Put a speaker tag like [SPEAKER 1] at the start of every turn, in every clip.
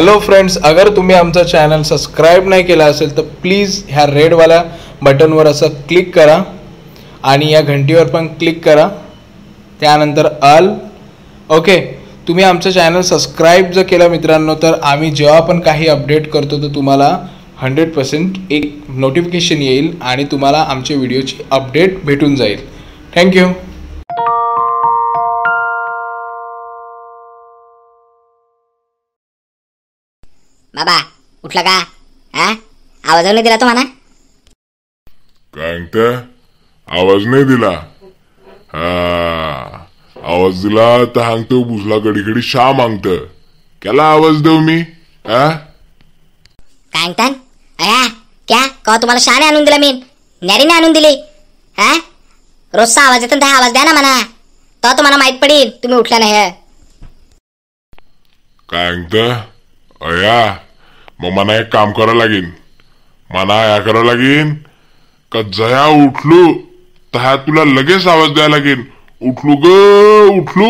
[SPEAKER 1] Hello friends अगर तुम्ही आमचा चॅनल सबस्क्राईब नाही केला असेल तर प्लीज ह्या रेडवाल्या बटनवर असं क्लिक करा आणि या घंटीवर पण क्लिक करा त्यानंतर अल ओके तुम्ही आमचं चॅनल सबस्क्राईब जर केलं मित्रांनो तर आम्ही जेव्हा पण काही अपडेट करतो तर तुम्हाला हंड्रेड पर्सेंट एक नोटिफिकेशन येईल आणि तुम्हाला आमच्या व्हिडिओची अपडेट भेटून जाईल थँक्यू
[SPEAKER 2] बाबा उठला का हा आवाज नाही दिला तुम्हाला
[SPEAKER 1] काय म्हणता आवाज नाही दिला हा आवाज दिला तर हांगतो बुजला कडी कडी शा मागत केला आवाज देऊ मी हा
[SPEAKER 2] काय म्हणता क्या का तुम्हाला शाने आणून दिला मी नॅरीने आणून दिली हा रोजचा आवाज येतो दहा आवाज द्या ना म्हणा तो तुम्हाला माहित पडेल तुम्ही उठला नाही
[SPEAKER 1] काय म्हणता अया मग मला एक काम करा लागेन मना या करा लागेन का जया उठलू तया तुला लगेच आवाज द्यायला लागेन उठलू ग उठलो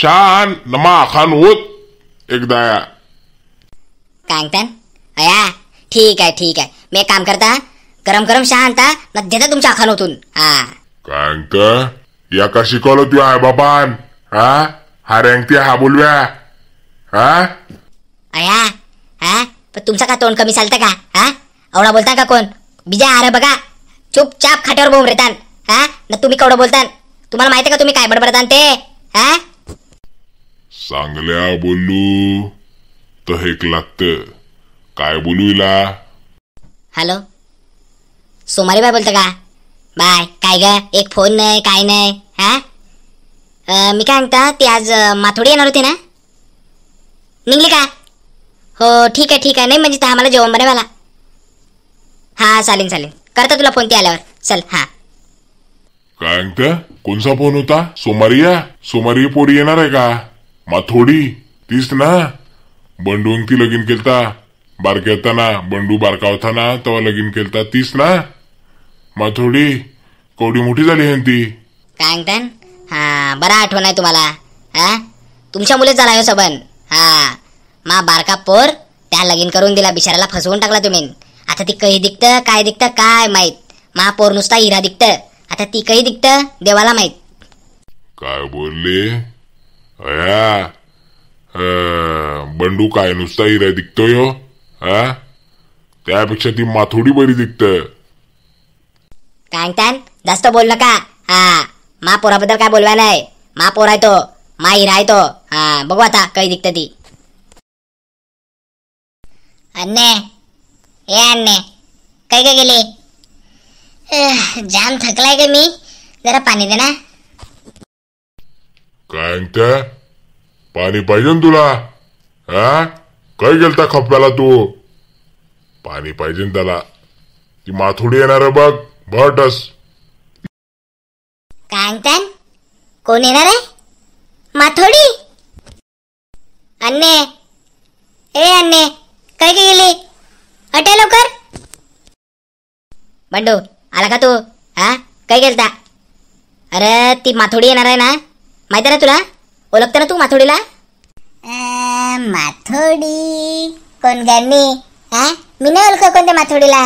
[SPEAKER 1] शान नमा आखान होत एकदा या
[SPEAKER 2] कांगतन अया ठीक आहे ठीक आहे मी एक काम करता गरम गरम शांत मध्य तुमच्या आखान होतून हा
[SPEAKER 1] कांगत या का शिकवलं तू आहे बापान हा हा रँगती हा बोलव्या हा
[SPEAKER 2] तुमचा का तोंड कमी चालतं का हा एवढा बोलता का कोण बिजा अरे बघा चुपचाप खाट्यावर बोंब रेतान हा न तुम्ही कवड बोलता तुम्हाला माहिती का तुम्ही काय बडबडतान ते हा
[SPEAKER 1] चांगल्या बोलू तर हेक लागत काय बोलू इला
[SPEAKER 2] हॅलो सोमारी बाय बोलता का बाय काय ग एक फोन नाही काय नाही हा मी काय सांगता ते आज माथोडी येणार होते ना निघली का हो ठीक आहे ठीक आहे नाही म्हणजे आम्हाला जेवण बनवायला हां चालेल चालेल करता तुला फोन ते आल्यावर चल हा
[SPEAKER 1] काय अंक कोणचा फोन होता सोमवारी या सोमवारी पोरी येणार आहे का मा थोडी तीच ना बंडूंग ती लगीन केलता बारक्या ना बंडू बारका होताना तेव्हा लगीन केलता तीच ना मा थोडी कवडी मोठी झाली आहे ती
[SPEAKER 2] काय अंकन हां बरा आठवण आहे तुम्हाला हा तुमच्या मुलेच झाला आहे सबन हा मा बारका पोर त्या लगीन करून दिला बिचाराला फसवून टाकला तुम्ही आता ती कही दिखत काय दिखत काय माहीत मा पोर नुसता हिरा दिखत आता ती कही दिखत देवाला माहीत
[SPEAKER 1] काय बोलले बंडू काय नुसता हिरा दिखतोय यो हो? त्यापेक्षा ती माथोडी बरी दिखत
[SPEAKER 2] काय जास्त बोल नका हा मा पोराबद्दल काय बोलवा नाही मा पोर आहे तो मा हिरा आहे तो हा बघू आता कही दिखत ती अन्ने ए अन्ने काय काय गेले जाम थकलाय का मी जरा पाणी दे ना
[SPEAKER 1] काय म्हणते पाणी पाहिजे ना तुला हा काय गेलता खप्प्याला तू पाणी पाहिजे त्याला ती माथोडी येणार बघ भटस
[SPEAKER 2] काय म्हणता कोण येणार आहे माथोडी अन्ने ए अन्ने काय काय गेली अटे लवकर बंडू आला का तू हा काय गेलता अरे ती माथोडी येणार आहे ना माहित आहे ना तुला ओळखता ना तू माथोडीला माथोडी कोण गा हा मी नाही ओळख कोणत्या माथोडीला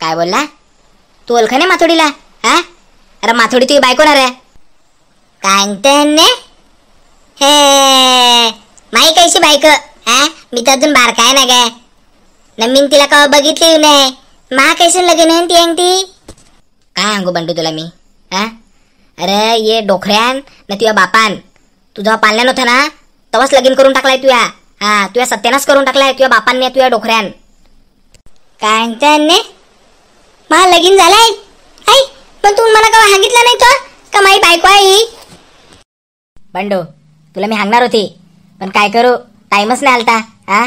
[SPEAKER 2] काय बोलला तू ओळख नाही माथोडीला हा अरे माथोडी तुझी बायको ना रे काय म्हणते हे माई कैशी बायको आ मी तर अजून बारकाय ना न नमीन तिला का बघितली नाही मा कैसे लगे नाही ती ती काय सांगू बंडू तुला मी आ अरे ये डोखऱ्यान ना तुझ्या बापान तुझा पाळल्या नव्हता ना तवाच लगीन करून टाकलाय तुया हा तुया सत्यानाच करून टाकलाय तुझ्या बापांनी तुझ्या डोखऱ्यान कांचनने मा लगीन झालाय आई पण तू मला का सांगितलं नाही तो का माई बायको आई बंडू तुला मी सांगणार होती पण काय करू टाईमच नाही आलता हा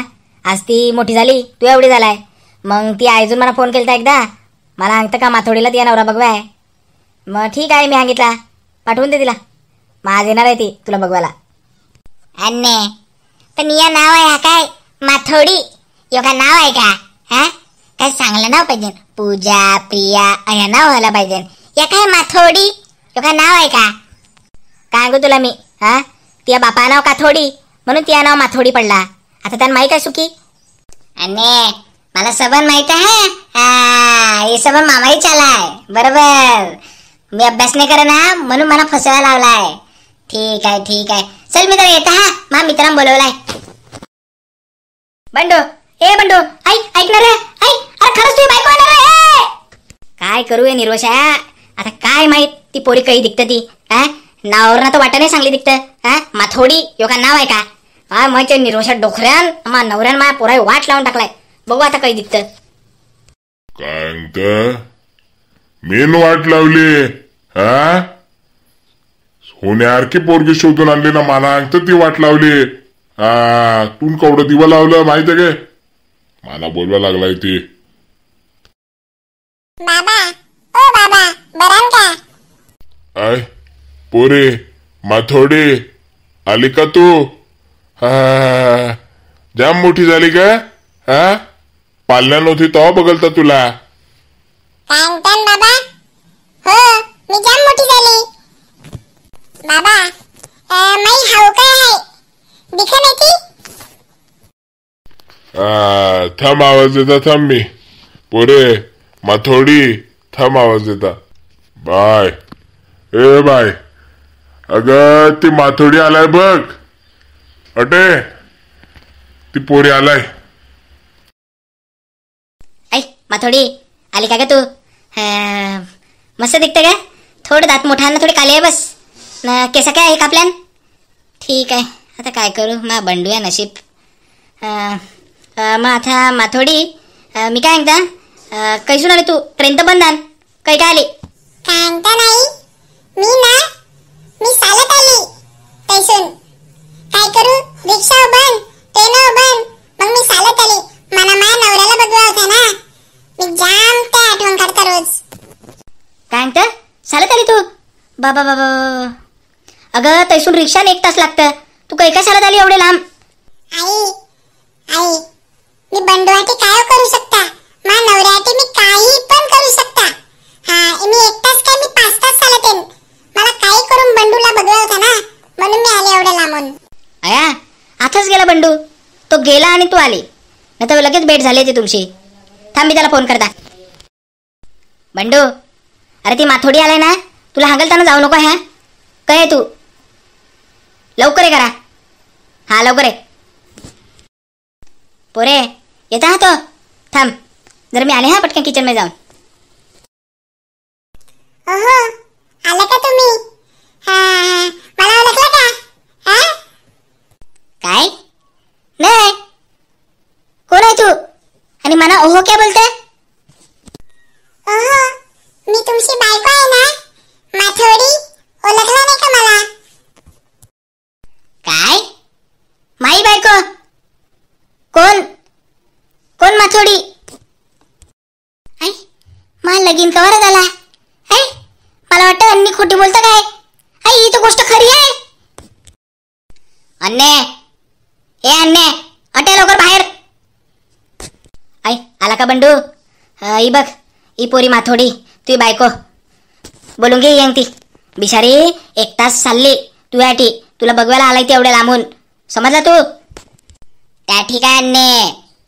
[SPEAKER 2] आज ती मोठी झाली तू एवढी झालाय मग ती आयजून मला फोन केला एकदा मला सांगतं का माथोडीला ती नवरा बघवाय मग ठीक आहे मी सांगितला पाठवून दे तिला मग आज येणार आहे ती तुला बघवायला अन्ने पण या नाव आहे हा काय माथोडी योगा नाव आहे का हा काय चांगलं नाव पाहिजे पूजा प्रिया या नाव व्हायला पाहिजे या काय माथोडी योगा नाव आहे का काय सांगू तुला मी हा तिया बापा नाव का थोडी म्हणून तिया नाव माथोडी पडला आता त्यांना माहित आहे सुखी अने मला सबन माहित आहे हे सबन मामाही चालाय बरोबर मी अभ्यास नाही करे ना म्हणून मला फसवायला लावलाय ठीक आहे ठीक आहे चल मित्र येत हा मा मित्रां बोलवलाय बंडो ए बंडो आई ऐकणार रे अरे खरंच तुझी बायको येणार आहे काय करू ये आता काय माहित ती पोरी काही दिखत ती नावावर ना तर वाटा नाही सांगली दिखत माथोडी योगा नाव आहे का काय माहिती निर्वशा डोखऱ्यान मा नवऱ्यान माया पोराय वाट लावून टाकलाय बघू आता काही दिसतं
[SPEAKER 1] काय मेन वाट लावली हा सोन्यासारखी पोरगी शोधून आणली ना मला अंगत ती वाट लावली हा तून कवडं दिवा लावलं माहित आहे मला बोलवा लागलाय ते बाबा ओ बाबा आय पोरे माथोडे आली का तू हा जाम मोठी झाली का हा पाल्या नव्हती तो बघलता तुला
[SPEAKER 2] सांगतान बाबा हो मी जाम मोठी झाली बाबा अं, माई काय दिखा नाही ती
[SPEAKER 1] आ, आवाज देता थांब मी पुरे माथोडी थाम आवाज देता बाय ए बाय अगर ती माथोडी आलाय बघ अटे ती पोरी आलाय
[SPEAKER 2] ऐ माथोडी आली का ग तू मस्त दिखते का थोडं दात मोठा ना थोडी काले आहे बस केस केसा काय आहे कापल्यान ठीक आहे आता काय करू मा बंडूया या नशीब मग आता माथोडी मी काय म्हणता कैसून आले तू ट्रेन तर बंद काय काही काय आली कांता नाही मी ना मी चालत आली तैसून काय करू रिक्षा बंद ट्रेन बंद मग मी चालत आले मला माझ्या नवऱ्याला बघवा होता ना मी जाम काय आठवण रोज काय म्हणत चालत आली तू बाबा बाबा अगं तैसून रिक्षाने एक तास लागतं तू काय काय चालत आली एवढे लांब आई आई मी बंडवाटी काय करू शकता मा नवऱ्याटी मी काही पण करू शकता हा मी एक तास काय मी पाच तास चालत मला काही करून बंडूला बघवा होता ना म्हणून मी आले एवढ्या लांबून अया आताच गेला बंडू तो गेला आणि तू आली नाही तर लगेच भेट झाली होती तुमची थांबी त्याला फोन करता बंडू अरे ती माथोडी आलाय ना तुला हांगलताना जाऊ नको ह्या काय तू लवकर आहे करा हा लवकर आहे पोरे येता हा तो थांब जर मी आले हा पटकन किचनमध्ये जाऊन थोडी मला लगीन कवर झाला आई मला वाटतं अन्नी खोटी बोलतो काय आई ही तर गोष्ट खरी आहे अन्ने ए अन्ने अटे लवकर बाहेर आई आला का बंडू ई बघ ई पोरी माथोडी तू बायको बोलून घे येंग ती बिचारी एक तास चालली तुझ्यासाठी तुला बघवायला आलाय ते एवढ्या लांबून समजला तू त्या ठिकाणी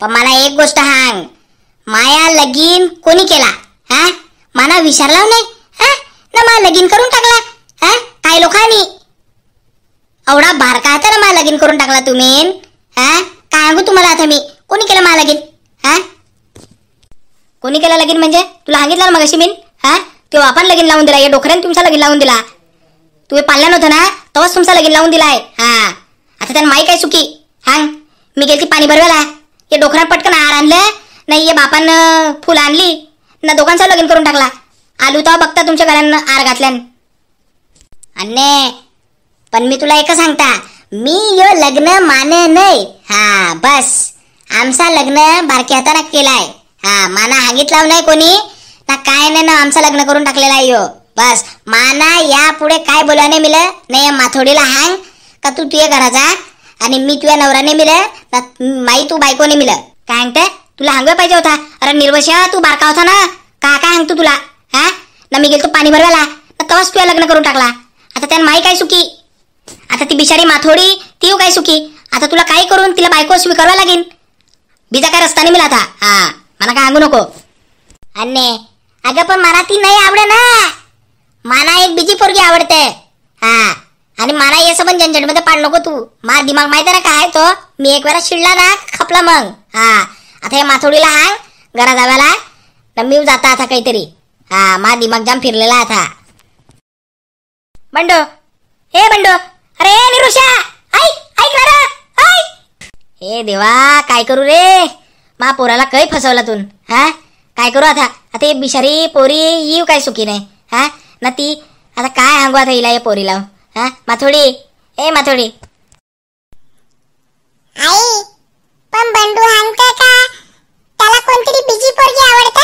[SPEAKER 2] पण मला एक गोष्ट सांग माया लगीन कोणी केला हा मला विचारला नाही हा ना मला लगीन करून टाकला हा काय लोकांनी एवढा बारका काय ना मला लगीन करून टाकला तुम्ही हा काय सांगू तुम्हाला आता मी कोणी केलं मला लगीन हा कोणी केलं लगीन म्हणजे तुला सांगितलं मग अशी मीन हा तो आपण लगीन लावून दिला या डोकऱ्याने तुमचा लगीन लावून दिला तुम्ही पाळला नव्हतं ना तेव्हाच तुमचा लगीन लावून दिलाय हा आता त्यानं माई काय चुकी हांग मी गेली पाणी भरवायला हे डोकरात पटकन हार आणलं नाही हे बापान फुल आणली ना दोघांचा लगीन करून टाकला आलू तो बघता तुमच्या घरानं आर घातल्यान अन्ने पण मी तुला एक सांगता मी यो लग्न माने नाही हा बस आमचा लग्न बारके हाताना केलाय हा माना हागीत लाव नाही कोणी ना काय नाही ना आमचं लग्न करून टाकलेला आहे यो बस माना यापुढे काय बोलाने नाही मिळ नाही माथोडीला हांग का तू तुझ्या घरा जा आणि मी तुझ्या नवराने मिलं माई तू बायकोने मिलं काय सांगते तुला हांगवे पाहिजे होता अरे निर्वश तू बारका होता ना का काय सांगतो तुला हा ना मी गेलो पाणी भरवायला तवाच तुला लग्न करून टाकला आता त्यानं माई काय सुखी आता ती बिचारी माथोडी ती काय सुखी आता तुला काय करून तिला बायको स्वीकारवा लागेल बीजा काय रस्ता नाही मिला आता हा मला काय सांगू नको अन्ने अगं पण मला ती नाही आवडे ना मला एक बिजी पोरगी आवडते हा आणि मला हे पण मध्ये पाड नको तू मा दिमाग माहिती आहे ना काय तो मी एक वेळा शिडला ना खपला मग हा आता हे माथोडीला हा घरा जाव्याला तर मी जाता आता काहीतरी हा मा दिमाग जाम फिरलेला आता बंडो हे बंडो अरे निरुषा ऐक आई हे देवा काय करू रे मा पोराला काय फसवला तू हा काय करू आता आता हे बिशारी पोरी येऊ काय सुखी नाही हा ना ती आता काय सांगू आता हिला या पोरीला हा माथोडी ए माथोडी आई पण बंडू हानका का त्याला कोणतरी बिजी पोरगी आवडते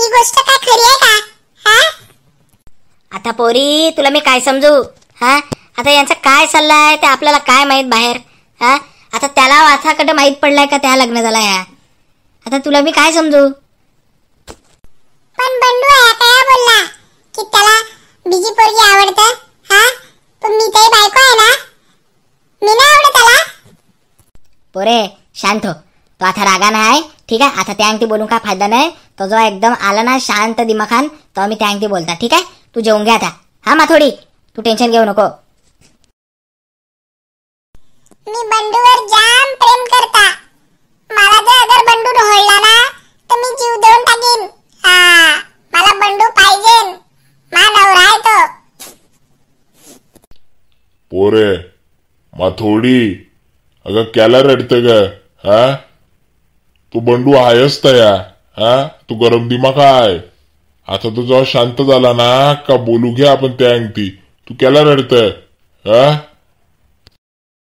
[SPEAKER 2] ही गोष्ट काय खरी आहे का हा आता पोरी तुला मी काय समजू हा आता यांचा काय सल्ला आहे ते आपल्याला काय माहित बाहेर हा आता त्याला वाथाकडे माहित पडलाय का त्या लग्न झाला या आता तुला मी काय समजू पण बंडू आता काय बोलला की त्याला बिजी पोरगी आवडतं हा मी बायको मी पोरे शांत हो तो आता ना आहे ठीक आहे आता त्या अंगठी बोलून काय फायदा नाही तो जो एकदम आला ना शांत दिमाखान तो आम्ही त्या अंगठी बोलता ठीक आहे तू जेवून घ्या आता हा थोडी तू टेन्शन घेऊ नको मी बंडूवर जाम प्रेम करता मला जर अगर बंडू ढोळला ना तर मी जीव देऊन टाकीन हा
[SPEAKER 1] पोरे थोड़ी, अगं क्याला रडतं ग हा तू बंडू आहेस तया हा तू गरम दिमा काय आता तो जेव्हा शांत झाला ना का बोलू घ्या आपण त्या अंगती तू क्याला रडतं हा